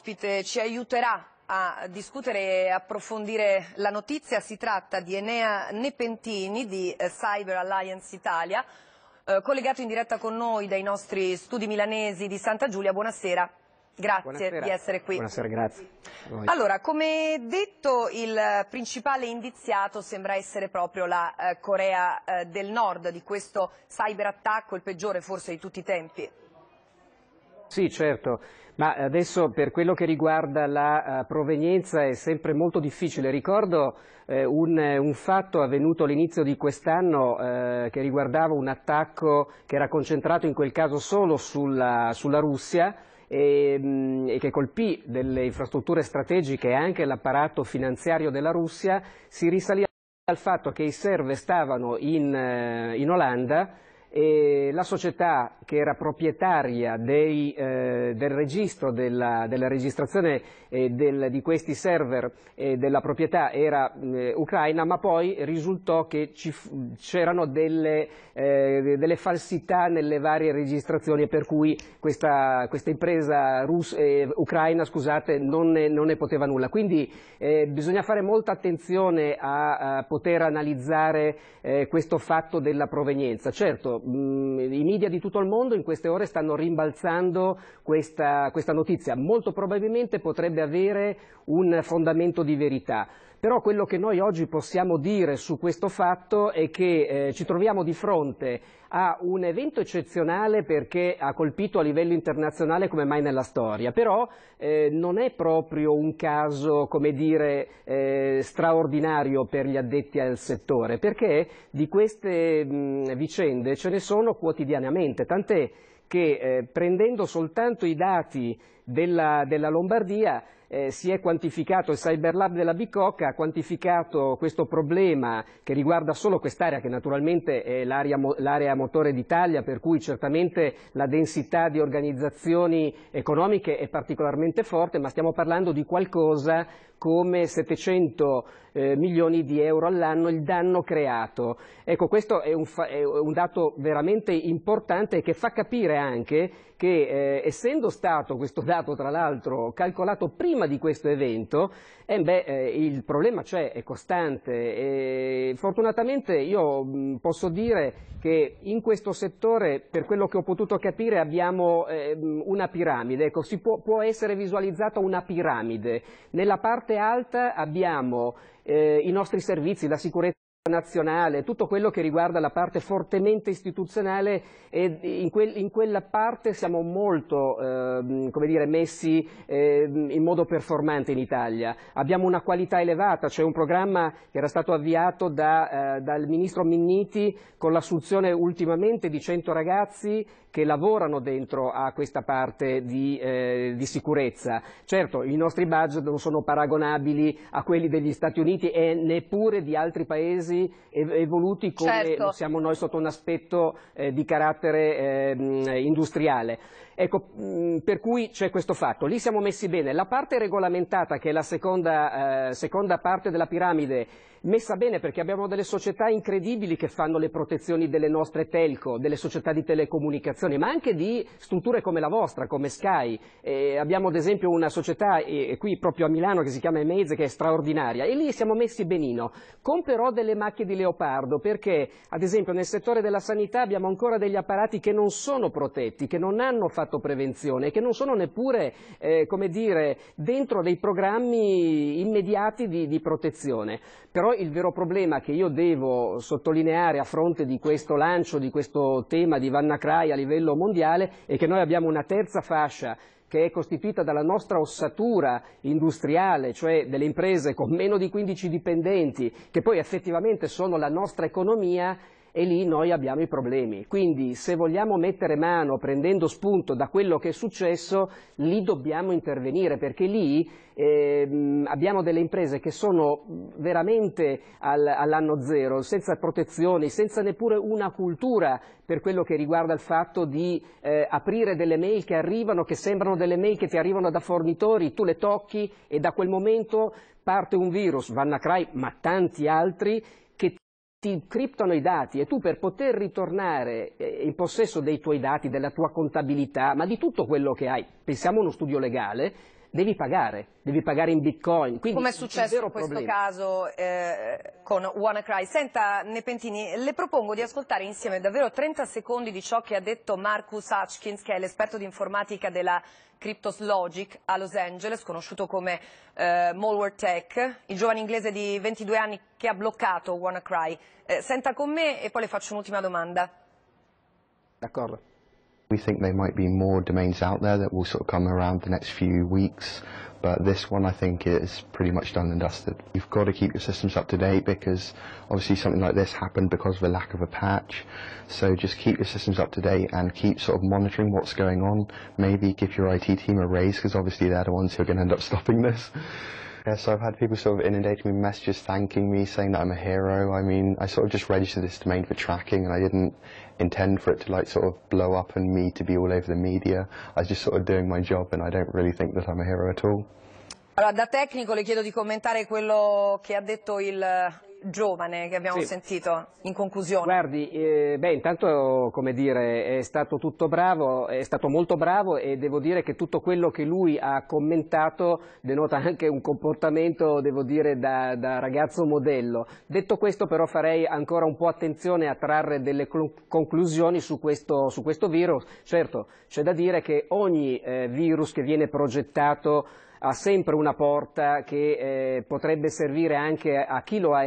ospite ci aiuterà a discutere e approfondire la notizia. Si tratta di Enea Nepentini di eh, Cyber Alliance Italia, eh, collegato in diretta con noi dai nostri studi milanesi di Santa Giulia. Buonasera. Grazie Buonasera. di essere qui. Buonasera, grazie. Allora, come detto, il principale indiziato sembra essere proprio la eh, Corea eh, del Nord di questo cyberattacco, il peggiore forse di tutti i tempi. Sì, certo. Ma adesso per quello che riguarda la eh, provenienza è sempre molto difficile. Ricordo eh, un, un, fatto avvenuto all'inizio di quest'anno eh, che riguardava un attacco che era concentrato in quel caso solo sulla, sulla Russia e, mh, mm, e, che colpì delle infrastrutture strategiche e anche l'apparato finanziario della Russia, si risalì al fatto che i serve stavano in, eh, in Olanda e la società che era proprietaria dei, eh, del registro, della, della registrazione eh, del, di questi server eh, della proprietà era eh, ucraina, ma poi risultò che c'erano delle, eh, delle, falsità nelle varie registrazioni per cui questa, questa impresa rus- eh, ucraina scusate, non, ne, non, ne, poteva nulla. Quindi bisogna fare molta attenzione a, a poter analizzare questo fatto della provenienza. Certo, Mm, i media di tutto il mondo in queste ore stanno rimbalzando questa, questa notizia, molto probabilmente potrebbe avere un fondamento di verità. Però quello che noi oggi possiamo dire su questo fatto è che eh, ci troviamo di fronte a un evento eccezionale perché ha colpito a livello internazionale come mai nella storia, però eh, non è proprio un caso come dire, eh, straordinario per gli addetti al settore, perché di queste mh, vicende ce ne sono quotidianamente, tant'è che eh, prendendo soltanto i dati della, della Lombardia eh, si è quantificato, il Cyber Lab della Bicocca ha quantificato questo problema che riguarda solo quest'area, che naturalmente è l'area motore d'Italia, per cui certamente la densità di organizzazioni economiche è particolarmente forte, ma stiamo parlando di qualcosa come 700 eh, milioni di euro all'anno il danno creato. Ecco, questo è un, è un, dato veramente importante che fa capire anche che eh, essendo stato questo dato tra l'altro calcolato prima di questo evento, eh, beh, eh, il problema c'è, cioè, è costante. E, fortunatamente io mh, posso dire che in questo settore, per quello che ho potuto capire, abbiamo eh, una piramide, ecco, si può, può essere visualizzata una piramide. Nella parte parte alta abbiamo eh, i nostri servizi, la sicurezza nazionale, tutto quello che riguarda la parte fortemente istituzionale e in, quel, in quella parte siamo molto eh, dire, messi eh, in modo performante in Italia. Abbiamo una qualità elevata, c'è cioè un programma che era stato avviato da, eh, dal ministro Minniti con l'assunzione ultimamente di 100 ragazzi che lavorano dentro a questa parte di, eh, di, sicurezza. Certo, i nostri budget non sono paragonabili a quelli degli Stati Uniti e neppure di altri paesi processi evoluti come certo. siamo noi sotto un aspetto eh, di carattere eh, industriale. Ecco, mm, per cui c'è questo fatto. Lì siamo messi bene. La parte regolamentata, che è la seconda, eh, seconda parte della piramide, messa bene perché abbiamo delle società incredibili che fanno le protezioni delle nostre telco, delle società di telecomunicazioni, ma anche di strutture come la vostra, come Sky. Eh, abbiamo ad esempio una società eh, qui proprio a Milano che si chiama Emeze, che è straordinaria e lì siamo messi benino, con però delle macchie di leopardo perché ad esempio nel settore della sanità abbiamo ancora degli apparati che non sono protetti, che non hanno fatto fatto prevenzione e che non sono neppure eh, come dire, dentro dei programmi immediati di, di protezione. Però il vero problema che io devo sottolineare a fronte di questo lancio, di questo tema di Vannacrai a livello mondiale è che noi abbiamo una terza fascia che è costituita dalla nostra ossatura industriale, cioè delle imprese con meno di 15 dipendenti, che poi effettivamente sono la nostra economia e lì noi abbiamo i problemi. Quindi se vogliamo mettere mano prendendo spunto da quello che è successo, lì dobbiamo intervenire perché lì eh, abbiamo delle imprese che sono veramente al, all'anno zero, senza protezioni, senza neppure una cultura per quello che riguarda il fatto di eh, aprire delle mail che arrivano, che sembrano delle mail che ti arrivano da fornitori, tu le tocchi e da quel momento parte un virus, Vanna Cry, ma tanti altri, ti criptano i dati e tu per poter ritornare eh, in possesso dei tuoi dati, della tua contabilità, ma di tutto quello che hai, pensiamo a uno studio legale, devi pagare, devi pagare in bitcoin. Quindi Come è successo in questo problema. caso eh, con WannaCry. Senta Nepentini, le propongo di ascoltare insieme davvero 30 secondi di ciò che ha detto Marcus Hutchkins, che è l'esperto di informatica della Cryptos Logic a Los Angeles, conosciuto come eh, Malware Tech, il giovane inglese di 22 anni che ha bloccato WannaCry. Eh, senta con me e poi le faccio un'ultima domanda. D'accordo. We think there might be more domains out there that will sort of come around the next few weeks, but this one I think is pretty much done and dusted. You've got to keep your systems up to date because obviously something like this happened because of a lack of a patch. So just keep your systems up to date and keep sort of monitoring what's going on. Maybe give your IT team a raise because obviously they're the ones who are going to end up stopping this. Yeah, so I've had people sort of inundating me with messages thanking me, saying that I'm a hero. I mean, I sort of just registered this domain for tracking and I didn't intend for it to like sort of blow up and me to be all over the media. I was just sort of doing my job and I don't really think that I'm a hero at all. Allora, da tecnico le chiedo di commentare quello che ha detto il giovane che abbiamo sì. sentito in conclusione. Guardi, eh, beh, intanto come dire, è stato tutto bravo, è stato molto bravo e devo dire che tutto quello che lui ha commentato denota anche un comportamento, devo dire, da, da ragazzo modello. Detto questo però farei ancora un po' attenzione a trarre delle conclusioni su questo, su questo virus. Certo, c'è da dire che ogni eh, virus che viene progettato ha sempre una porta che eh, potrebbe servire anche a chi lo ha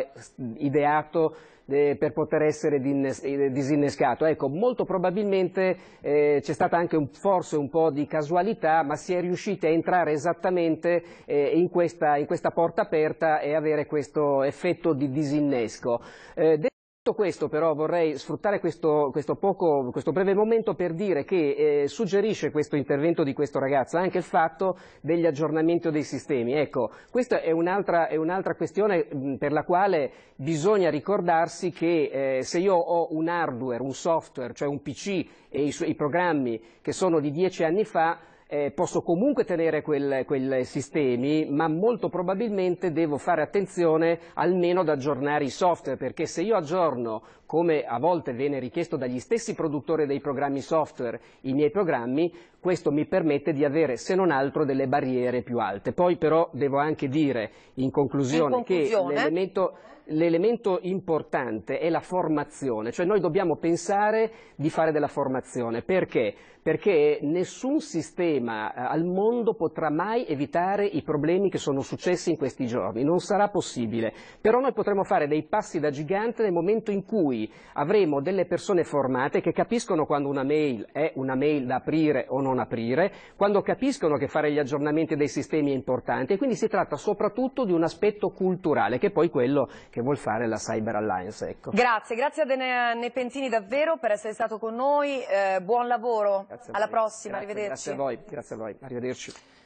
ideato eh, per poter essere eh, disinnescato. Ecco, molto probabilmente eh, c'è stata anche un, forse un po' di casualità, ma si è riusciti a entrare esattamente eh, in, questa, in, questa, porta aperta e avere questo effetto di disinnesco. Eh, tutto questo però vorrei sfruttare questo, questo, poco, questo breve momento per dire che eh, suggerisce questo intervento di questo ragazzo anche il fatto degli aggiornamenti dei sistemi. Ecco, questa è un'altra, è un'altra questione per la quale bisogna ricordarsi che eh, se io ho un hardware, un software, cioè un PC e i, i programmi che sono di dieci anni fa, eh, posso comunque tenere quei sistemi, ma molto probabilmente devo fare attenzione almeno ad aggiornare i software, perché se io aggiorno come a volte viene richiesto dagli stessi produttori dei programmi software, i miei programmi, questo mi permette di avere se non altro delle barriere più alte. Poi però devo anche dire in conclusione, in conclusione... che l'elemento l'elemento importante è la formazione, cioè noi dobbiamo pensare di fare della formazione, perché? Perché nessun sistema eh, al mondo potrà mai evitare i problemi che sono successi in questi giorni, non sarà possibile, però noi potremo fare dei passi da gigante nel momento in cui avremo delle persone formate che capiscono quando una mail è una mail da aprire o non aprire, quando capiscono che fare gli aggiornamenti dei sistemi è importante e quindi si tratta soprattutto di un aspetto culturale che è poi quello che vuol fare la Cyber Alliance. Ecco. Grazie, grazie a Dene Nepentini davvero per essere stato con noi, eh, buon lavoro, alla prossima, grazie, arrivederci. Grazie a voi, grazie a voi, arrivederci.